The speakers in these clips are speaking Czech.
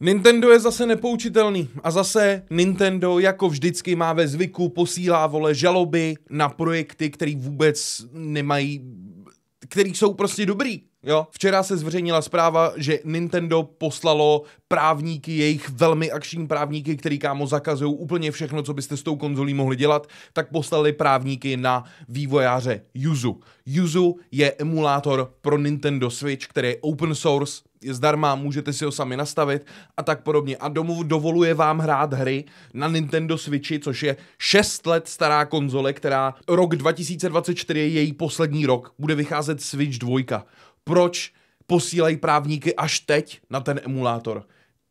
Nintendo je zase nepoučitelný a zase Nintendo jako vždycky má ve zvyku posílá vole žaloby na projekty, které vůbec nemají, který jsou prostě dobrý, Jo? Včera se zveřejnila zpráva, že Nintendo poslalo právníky, jejich velmi akční právníky, který kámo zakazují úplně všechno, co byste s tou konzolí mohli dělat, tak poslali právníky na vývojáře Yuzu. Yuzu je emulátor pro Nintendo Switch, který je open source, je zdarma, můžete si ho sami nastavit a tak podobně. A domů dovoluje vám hrát hry na Nintendo Switchi, což je 6 let stará konzole, která rok 2024 je její poslední rok, bude vycházet Switch 2 proč posílají právníky až teď na ten emulátor.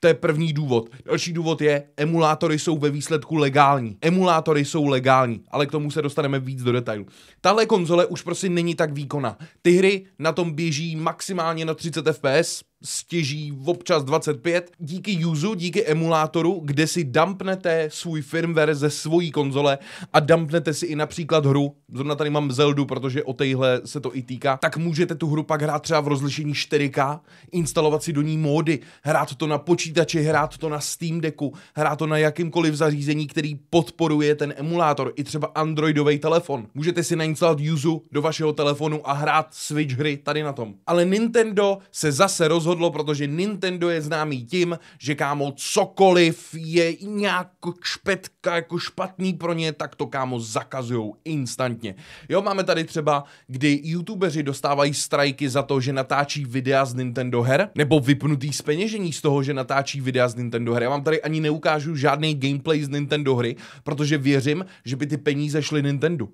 To je první důvod. Další důvod je, emulátory jsou ve výsledku legální. Emulátory jsou legální, ale k tomu se dostaneme víc do detailu. Tahle konzole už prostě není tak výkona. Ty hry na tom běží maximálně na 30 fps, stěží občas 25. Díky Yuzu, díky emulátoru, kde si dumpnete svůj firmware ze svojí konzole a dumpnete si i například hru, zrovna tady mám Zeldu, protože o téhle se to i týká, tak můžete tu hru pak hrát třeba v rozlišení 4K, instalovat si do ní módy, hrát to na počítači, hrát to na Steam Decku, hrát to na jakýmkoliv zařízení, který podporuje ten emulátor, i třeba Androidový telefon. Můžete si nainstalovat Yuzu do vašeho telefonu a hrát Switch hry tady na tom. Ale Nintendo se zase rozhodl rozhodlo, protože Nintendo je známý tím, že kámo cokoliv je nějak špetka, jako špatný pro ně, tak to kámo zakazují instantně. Jo, máme tady třeba, kdy youtubeři dostávají strajky za to, že natáčí videa z Nintendo her, nebo vypnutý speněžení z toho, že natáčí videa z Nintendo her. Já vám tady ani neukážu žádný gameplay z Nintendo hry, protože věřím, že by ty peníze šly Nintendo.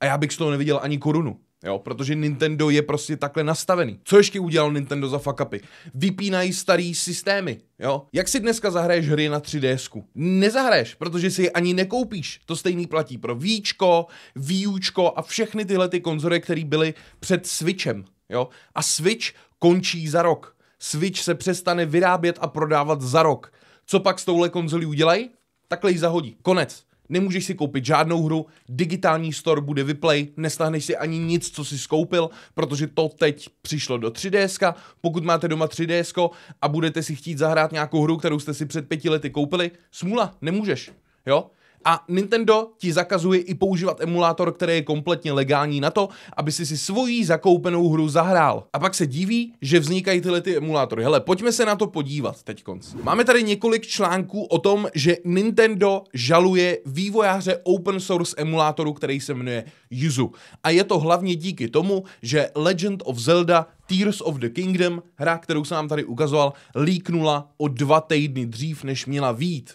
A já bych z toho neviděl ani korunu. Jo, protože Nintendo je prostě takhle nastavený. Co ještě udělal Nintendo za fuck upy? Vypínají starý systémy, jo? Jak si dneska zahraješ hry na 3DSku? Nezahraješ, protože si je ani nekoupíš. To stejný platí pro Víčko, Výučko a všechny tyhle ty konzory, které byly před Switchem, jo? A Switch končí za rok. Switch se přestane vyrábět a prodávat za rok. Co pak s touhle konzolí udělají? Takhle ji zahodí. Konec. Nemůžeš si koupit žádnou hru, digitální store bude vyplay, nestáhneš si ani nic, co si skoupil, protože to teď přišlo do 3DS. Pokud máte doma 3DS a budete si chtít zahrát nějakou hru, kterou jste si před pěti lety koupili, smůla, nemůžeš. Jo? A Nintendo ti zakazuje i používat emulátor, který je kompletně legální na to, aby si si svoji zakoupenou hru zahrál. A pak se diví, že vznikají tyhle ty emulátory. Hele, pojďme se na to podívat teď konc. Máme tady několik článků o tom, že Nintendo žaluje vývojáře open source emulátoru, který se jmenuje Yuzu. A je to hlavně díky tomu, že Legend of Zelda Tears of the Kingdom, hra, kterou jsem vám tady ukazoval, líknula o dva týdny dřív, než měla vít.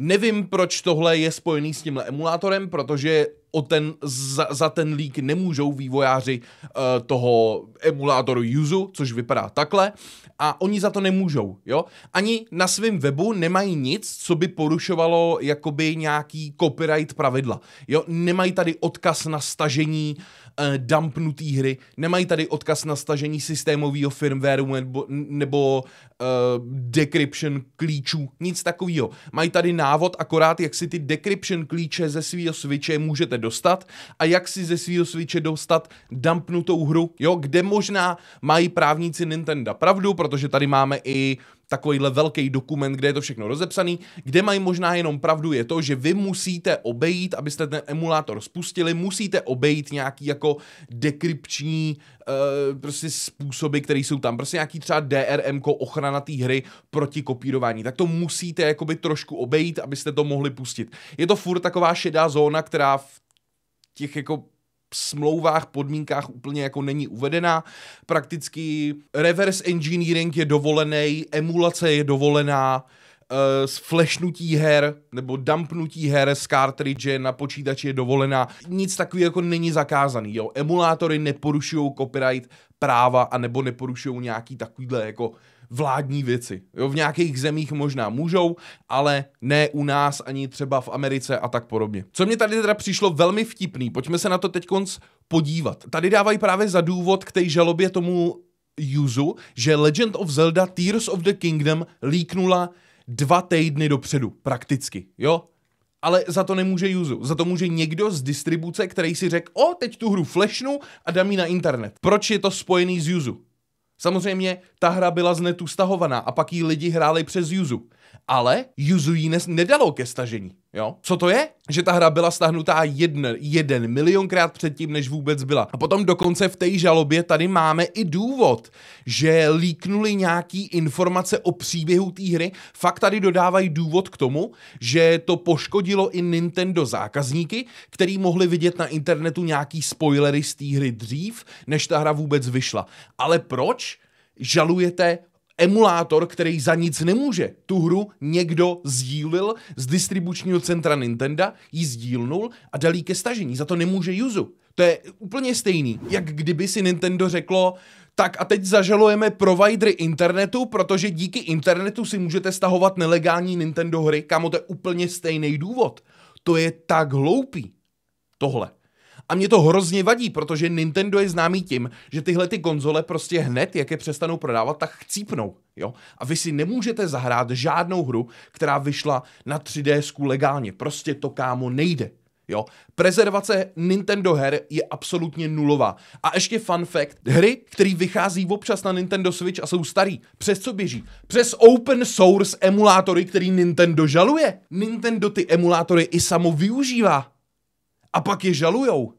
Nevím, proč tohle je spojený s tímhle emulátorem, protože o ten, za, za ten lík nemůžou vývojáři uh, toho emulátoru Yuzu, což vypadá takhle, a oni za to nemůžou, jo? Ani na svém webu nemají nic, co by porušovalo jakoby nějaký copyright pravidla, jo? Nemají tady odkaz na stažení uh, uh, eh, dumpnutý hry, nemají tady odkaz na stažení systémového firmwareu nebo, nebo uh, decryption klíčů, nic takového. Mají tady návod akorát, jak si ty decryption klíče ze svého switche můžete dostat a jak si ze svého switche dostat dumpnutou hru, jo, kde možná mají právníci Nintendo pravdu, protože tady máme i uh, takovýhle velký dokument, kde je to všechno rozepsaný, kde mají možná jenom pravdu je to, že vy musíte obejít, abyste ten emulátor spustili, musíte obejít nějaký jako dekrypční e, prostě způsoby, které jsou tam, prostě nějaký třeba DRM ochrana té hry proti kopírování, tak to musíte jakoby trošku obejít, abyste to mohli pustit. Je to furt taková šedá zóna, která v těch jako smlouvách, podmínkách úplně jako není uvedená. Prakticky reverse engineering je dovolený, emulace je dovolená, z eh, flashnutí her nebo dumpnutí her z cartridge na počítači je dovolená. Nic takového jako není zakázaný. Jo. Emulátory neporušují copyright práva a nebo neporušují nějaký takovýhle jako vládní věci. Jo, v nějakých zemích možná můžou, ale ne u nás, ani třeba v Americe a tak podobně. Co mě tady teda přišlo velmi vtipný, pojďme se na to teď konc podívat. Tady dávají právě za důvod k té žalobě tomu Yuzu, že Legend of Zelda Tears of the Kingdom líknula dva týdny dopředu, prakticky, jo? ale za to nemůže Yuzu. Za to může někdo z distribuce, který si řekl, o, teď tu hru flashnu a dám ji na internet. Proč je to spojený s Yuzu? Samozřejmě ta hra byla z netu stahovaná a pak ji lidi hráli přes Yuzu. Ale Yuzu ji nedalo ke stažení. Jo? Co to je? Že ta hra byla stahnutá jeden, jeden milionkrát předtím, než vůbec byla. A potom dokonce v té žalobě tady máme i důvod, že líknuli nějaký informace o příběhu té hry. Fakt tady dodávají důvod k tomu, že to poškodilo i Nintendo zákazníky, který mohli vidět na internetu nějaký spoilery z té hry dřív, než ta hra vůbec vyšla. Ale proč? žalujete emulátor, který za nic nemůže. Tu hru někdo sdílil z distribučního centra Nintendo, ji sdílnul a dal ke stažení. Za to nemůže Yuzu. To je úplně stejný, jak kdyby si Nintendo řeklo, tak a teď zažalujeme providery internetu, protože díky internetu si můžete stahovat nelegální Nintendo hry, kamo to je úplně stejný důvod. To je tak hloupý. Tohle. A mě to hrozně vadí, protože Nintendo je známý tím, že tyhle ty konzole prostě hned, jak je přestanou prodávat, tak chcípnou. Jo? A vy si nemůžete zahrát žádnou hru, která vyšla na 3 d legálně. Prostě to kámo nejde. Jo, prezervace Nintendo her je absolutně nulová. A ještě fun fact, hry, které vychází občas na Nintendo Switch a jsou starý, přes co běží? Přes open source emulátory, který Nintendo žaluje. Nintendo ty emulátory i samo využívá. A pak je žalujou.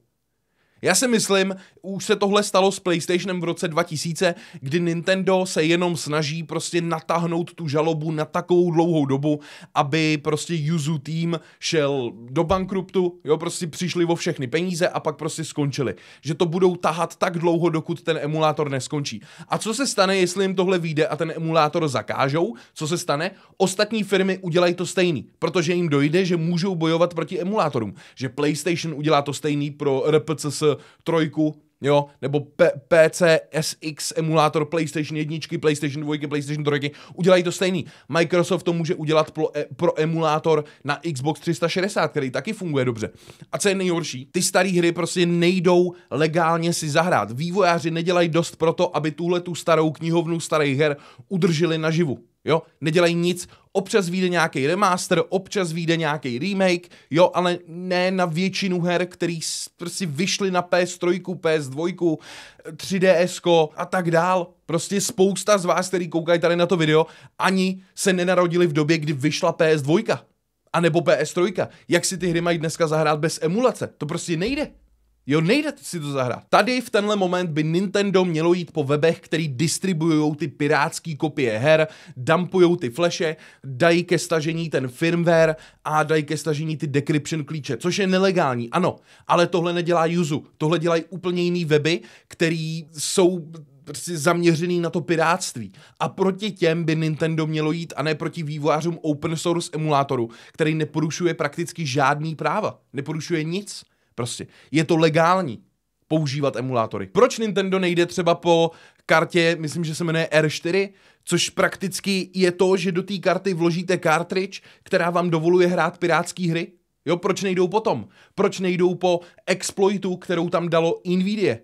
Já si myslím, už se tohle stalo s PlayStationem v roce 2000, kdy Nintendo se jenom snaží prostě natáhnout tu žalobu na takovou dlouhou dobu, aby prostě Yuzu tým šel do bankruptu, jo, prostě přišli o všechny peníze a pak prostě skončili. Že to budou tahat tak dlouho, dokud ten emulátor neskončí. A co se stane, jestli jim tohle vyjde a ten emulátor zakážou? Co se stane? Ostatní firmy udělají to stejný, protože jim dojde, že můžou bojovat proti emulátorům. Že PlayStation udělá to stejný pro RPCS trojku, 3 jo, nebo P- PC, SX, emulátor PlayStation 1, PlayStation 2, PlayStation 3, udělají to stejný. Microsoft to může udělat pro, e- pro emulátor na Xbox 360, který taky funguje dobře. A co je nejhorší, ty staré hry prostě nejdou legálně si zahrát. Vývojáři nedělají dost pro to, aby tuhle tu starou knihovnu starých her udrželi naživu. Jo, nedělají nic, občas vyjde nějaký remaster, občas vyjde nějaký remake, jo, ale ne na většinu her, který prostě vyšly na PS3, PS2, 3DS a tak dál. Prostě spousta z vás, který koukají tady na to video, ani se nenarodili v době, kdy vyšla PS2 a nebo PS3. Jak si ty hry mají dneska zahrát bez emulace? To prostě nejde. Jo, nejde si to zahrát. Tady v tenhle moment by Nintendo mělo jít po webech, který distribuují ty pirátské kopie her, dumpují ty fleše, dají ke stažení ten firmware a dají ke stažení ty decryption klíče, což je nelegální, ano, ale tohle nedělá Yuzu. Tohle dělají úplně jiný weby, který jsou prostě zaměřený na to piráctví. A proti těm by Nintendo mělo jít a ne proti vývojářům open source emulátoru, který neporušuje prakticky žádný práva. Neporušuje nic. Prostě je to legální používat emulátory. Proč Nintendo nejde třeba po kartě, myslím, že se jmenuje R4, což prakticky je to, že do té karty vložíte cartridge, která vám dovoluje hrát pirátské hry? Jo, proč nejdou potom? Proč nejdou po exploitu, kterou tam dalo Nvidia?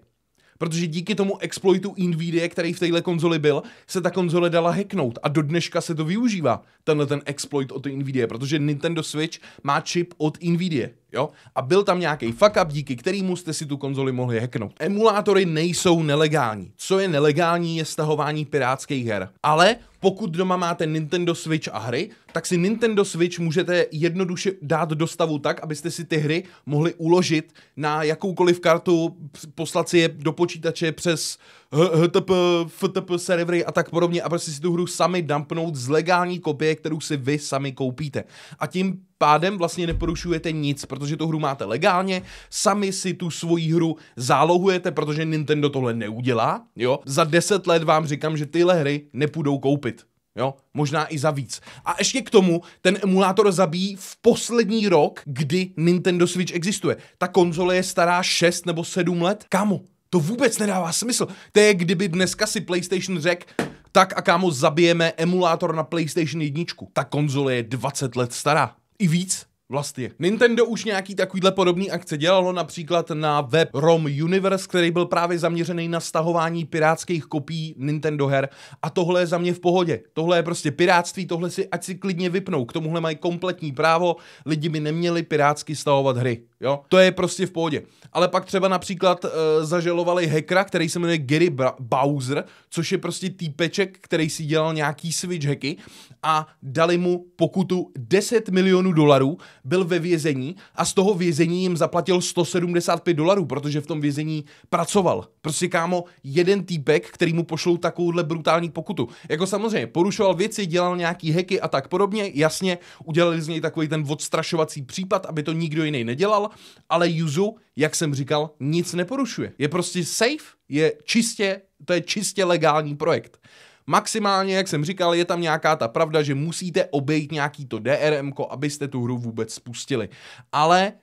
Protože díky tomu exploitu Nvidia, který v téhle konzoli byl, se ta konzole dala hacknout a do dneška se to využívá, tenhle ten exploit od Nvidia, protože Nintendo Switch má čip od Nvidia jo? A byl tam nějaký fuck up, díky kterému jste si tu konzoli mohli hacknout. Emulátory nejsou nelegální. Co je nelegální, je stahování pirátských her. Ale pokud doma máte Nintendo Switch a hry, tak si Nintendo Switch můžete jednoduše dát do stavu tak, abyste si ty hry mohli uložit na jakoukoliv kartu, poslat si je do počítače přes HTP, FTP servery a tak podobně a prostě si tu hru sami dumpnout z legální kopie, kterou si vy sami koupíte. A tím pádem vlastně neporušujete nic, protože tu hru máte legálně, sami si tu svoji hru zálohujete, protože Nintendo tohle neudělá, jo. Za 10 let vám říkám, že tyhle hry nepůjdou koupit. Jo, možná i za víc. A ještě k tomu, ten emulátor zabíjí v poslední rok, kdy Nintendo Switch existuje. Ta konzole je stará 6 nebo 7 let. Kamu, to vůbec nedává smysl. To je, kdyby dneska si PlayStation řekl, tak a kámo, zabijeme emulátor na PlayStation 1. Ta konzole je 20 let stará. I víc vlastně. Nintendo už nějaký takovýhle podobný akce dělalo, například na web ROM Universe, který byl právě zaměřený na stahování pirátských kopií Nintendo her a tohle je za mě v pohodě. Tohle je prostě pirátství, tohle si ať si klidně vypnou, k tomuhle mají kompletní právo, lidi by neměli pirátsky stahovat hry. Jo, to je prostě v pohodě. Ale pak třeba například e, zažalovali hackera, který se jmenuje Gary Bra- Bowser, což je prostě týpeček, který si dělal nějaký switch hacky a dali mu pokutu 10 milionů dolarů, byl ve vězení a z toho vězení jim zaplatil 175 dolarů, protože v tom vězení pracoval. Prostě kámo, jeden týpek, který mu pošlou takovouhle brutální pokutu. Jako samozřejmě, porušoval věci, dělal nějaký hacky a tak podobně, jasně, udělali z něj takový ten odstrašovací případ, aby to nikdo jiný nedělal, ale Juzu, jak jsem říkal, nic neporušuje. Je prostě safe, je čistě, to je čistě legální projekt. Maximálně, jak jsem říkal, je tam nějaká ta pravda, že musíte obejít nějaký to DRM, abyste tu hru vůbec spustili. Ale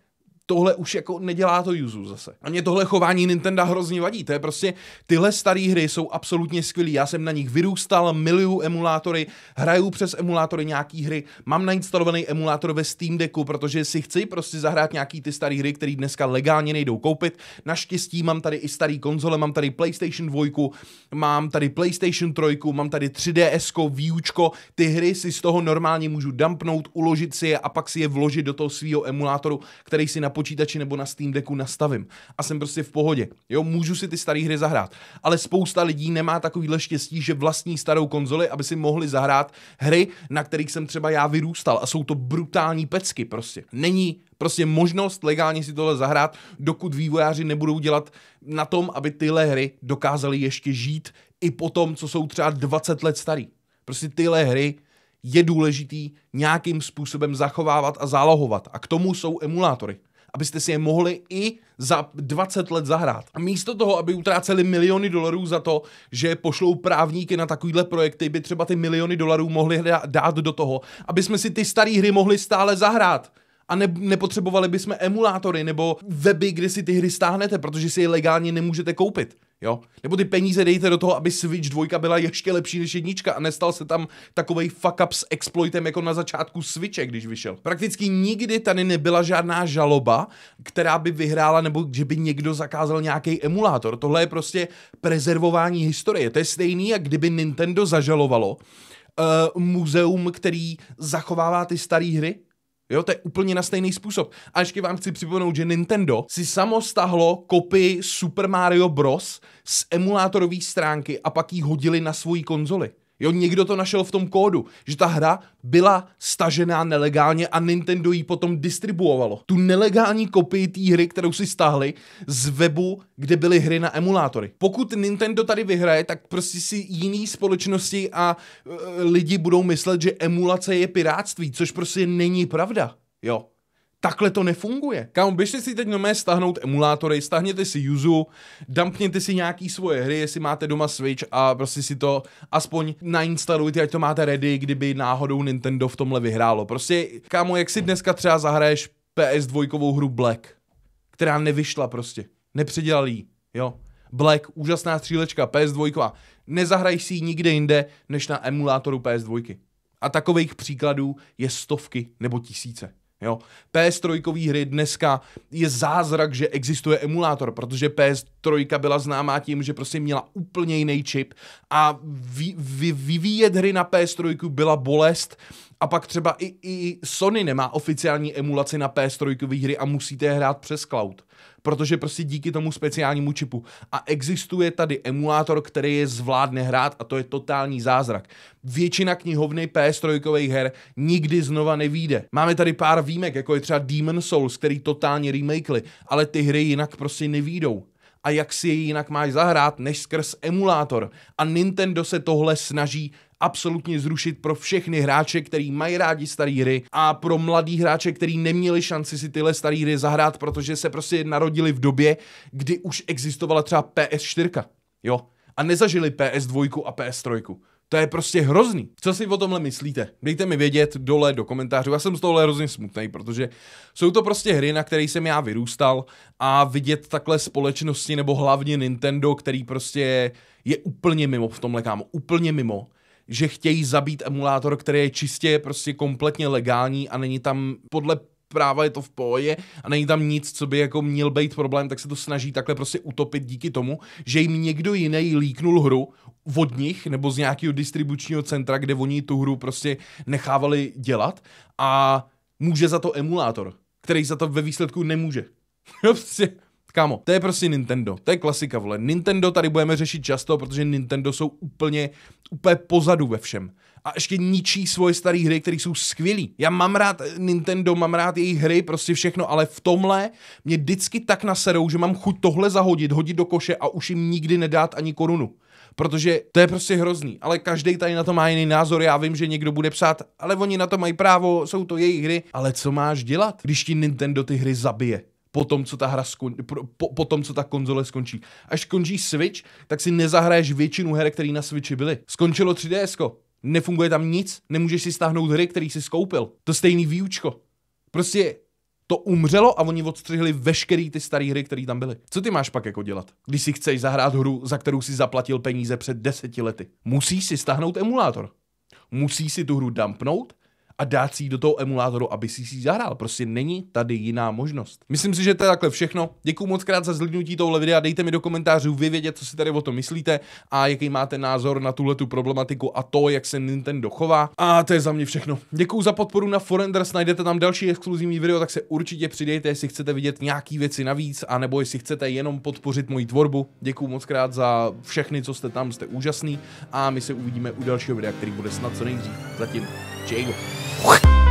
tohle už jako nedělá to Yuzu zase. A mě tohle chování Nintendo hrozně vadí. To je prostě, tyhle staré hry jsou absolutně skvělé. Já jsem na nich vyrůstal, miluju emulátory, hraju přes emulátory nějaký hry, mám nainstalovaný emulátor ve Steam Decku, protože si chci prostě zahrát nějaký ty staré hry, které dneska legálně nejdou koupit. Naštěstí mám tady i starý konzole, mám tady PlayStation 2, mám tady PlayStation 3, mám tady 3DS, výučko, ty hry si z toho normálně můžu dumpnout, uložit si je a pak si je vložit do toho svého emulátoru, který si napočítám počítači nebo na Steam Decku nastavím a jsem prostě v pohodě. Jo, můžu si ty staré hry zahrát. Ale spousta lidí nemá takovýhle štěstí, že vlastní starou konzoli, aby si mohli zahrát hry, na kterých jsem třeba já vyrůstal a jsou to brutální pecky prostě. Není prostě možnost legálně si tohle zahrát, dokud vývojáři nebudou dělat na tom, aby tyhle hry dokázaly ještě žít i po tom, co jsou třeba 20 let starý. Prostě tyhle hry je důležitý nějakým způsobem zachovávat a zálohovat. A k tomu jsou emulátory abyste si je mohli i za 20 let zahrát. A místo toho, aby utráceli miliony dolarů za to, že pošlou právníky na takovýhle projekty, by třeba ty miliony dolarů mohli dát do toho, aby jsme si ty staré hry mohli stále zahrát a ne, nepotřebovali bychom emulátory nebo weby, kde si ty hry stáhnete, protože si je legálně nemůžete koupit. Jo? Nebo ty peníze dejte do toho, aby Switch 2 byla ještě lepší než jednička a nestal se tam takovej fuck up s exploitem jako na začátku Switche, když vyšel. Prakticky nikdy tady nebyla žádná žaloba, která by vyhrála nebo že by někdo zakázal nějaký emulátor. Tohle je prostě prezervování historie. To je stejný, jak kdyby Nintendo zažalovalo uh, muzeum, který zachovává ty staré hry, Jo, to je úplně na stejný způsob. A ještě vám chci připomenout, že Nintendo si samo stahlo kopii Super Mario Bros. z emulátorové stránky a pak ji hodili na svoji konzoli. Jo, někdo to našel v tom kódu, že ta hra byla stažená nelegálně a Nintendo ji potom distribuovalo. Tu nelegální kopii té hry, kterou si stáhli z webu, kde byly hry na emulátory. Pokud Nintendo tady vyhraje, tak prostě si jiný společnosti a uh, lidi budou myslet, že emulace je piráctví, což prostě není pravda. Jo, Takhle to nefunguje. Kam běžte si teď nomé stáhnout emulátory, stáhněte si Yuzu, dumpněte si nějaký svoje hry, jestli máte doma Switch a prostě si to aspoň nainstalujte, ať to máte ready, kdyby náhodou Nintendo v tomhle vyhrálo. Prostě, kámo, jak si dneska třeba zahraješ PS2 hru Black, která nevyšla prostě, nepředělal jí, jo. Black, úžasná střílečka, PS2, nezahraješ si ji nikde jinde, než na emulátoru PS2. A takových příkladů je stovky nebo tisíce. Jo. PS3 hry dneska je zázrak, že existuje emulátor, protože PS3 byla známá tím, že prostě měla úplně jiný čip a vy, vy, vyvíjet hry na PS3 byla bolest a pak třeba i, i Sony nemá oficiální emulaci na PS3 hry a musíte je hrát přes cloud protože prostě díky tomu speciálnímu čipu. A existuje tady emulátor, který je zvládne hrát a to je totální zázrak. Většina knihovny PS3 her nikdy znova nevíde. Máme tady pár výjimek, jako je třeba Demon Souls, který totálně remakely, ale ty hry jinak prostě nevídou a jak si je jinak máš zahrát než skrz emulátor. A Nintendo se tohle snaží absolutně zrušit pro všechny hráče, který mají rádi staré hry a pro mladý hráče, který neměli šanci si tyhle staré hry zahrát, protože se prostě narodili v době, kdy už existovala třeba PS4, jo, a nezažili PS2 a PS3. To je prostě hrozný. Co si o tomhle myslíte? Dejte mi vědět dole do komentářů. Já jsem z tohohle hrozně smutný, protože jsou to prostě hry, na které jsem já vyrůstal a vidět takhle společnosti nebo hlavně Nintendo, který prostě je úplně mimo v tomhle kámo, úplně mimo že chtějí zabít emulátor, který je čistě prostě kompletně legální a není tam podle práva je to v pohodě a není tam nic, co by jako měl být problém, tak se to snaží takhle prostě utopit díky tomu, že jim někdo jiný líknul hru od nich nebo z nějakého distribučního centra, kde oni tu hru prostě nechávali dělat a může za to emulátor, který za to ve výsledku nemůže. prostě Kámo, to je prostě Nintendo, to je klasika, vole. Nintendo tady budeme řešit často, protože Nintendo jsou úplně, úplně pozadu ve všem. A ještě ničí svoje staré hry, které jsou skvělé. Já mám rád Nintendo, mám rád jejich hry, prostě všechno, ale v tomhle mě vždycky tak naserou, že mám chuť tohle zahodit, hodit do koše a už jim nikdy nedát ani korunu protože to je prostě hrozný. Ale každý tady na to má jiný názor. Já vím, že někdo bude psát, ale oni na to mají právo, jsou to jejich hry. Ale co máš dělat, když ti Nintendo ty hry zabije? po tom, co ta hra skon, po, po tom, co ta konzole skončí. Až skončí Switch, tak si nezahraješ většinu her, které na Switchi byly. Skončilo 3DS, nefunguje tam nic, nemůžeš si stáhnout hry, který si skoupil. To stejný výučko. Prostě to umřelo a oni odstřihli veškeré ty staré hry, které tam byly. Co ty máš pak jako dělat, když si chceš zahrát hru, za kterou si zaplatil peníze před deseti lety? Musíš si stáhnout emulátor. Musíš si tu hru dumpnout a dát si ji do toho emulátoru, aby si si zahrál. Prostě není tady jiná možnost. Myslím si, že to je takhle všechno. Děkuji moc krát za zhlídnutí tohle videa. Dejte mi do komentářů vyvědět, co si tady o tom myslíte a jaký máte názor na tuhle tu problematiku a to, jak se Nintendo chová. A to je za mě všechno. Děkuji za podporu na Forenders, najdete tam další exkluzivní video, tak se určitě přidejte, jestli chcete vidět nějaký věci navíc, anebo jestli chcete jenom podpořit moji tvorbu. Děkuji moc krát za všechny, co jste tam, jste úžasný a my se uvidíme u dalšího videa, který bude snad co nejdřív. Zatím. Jay.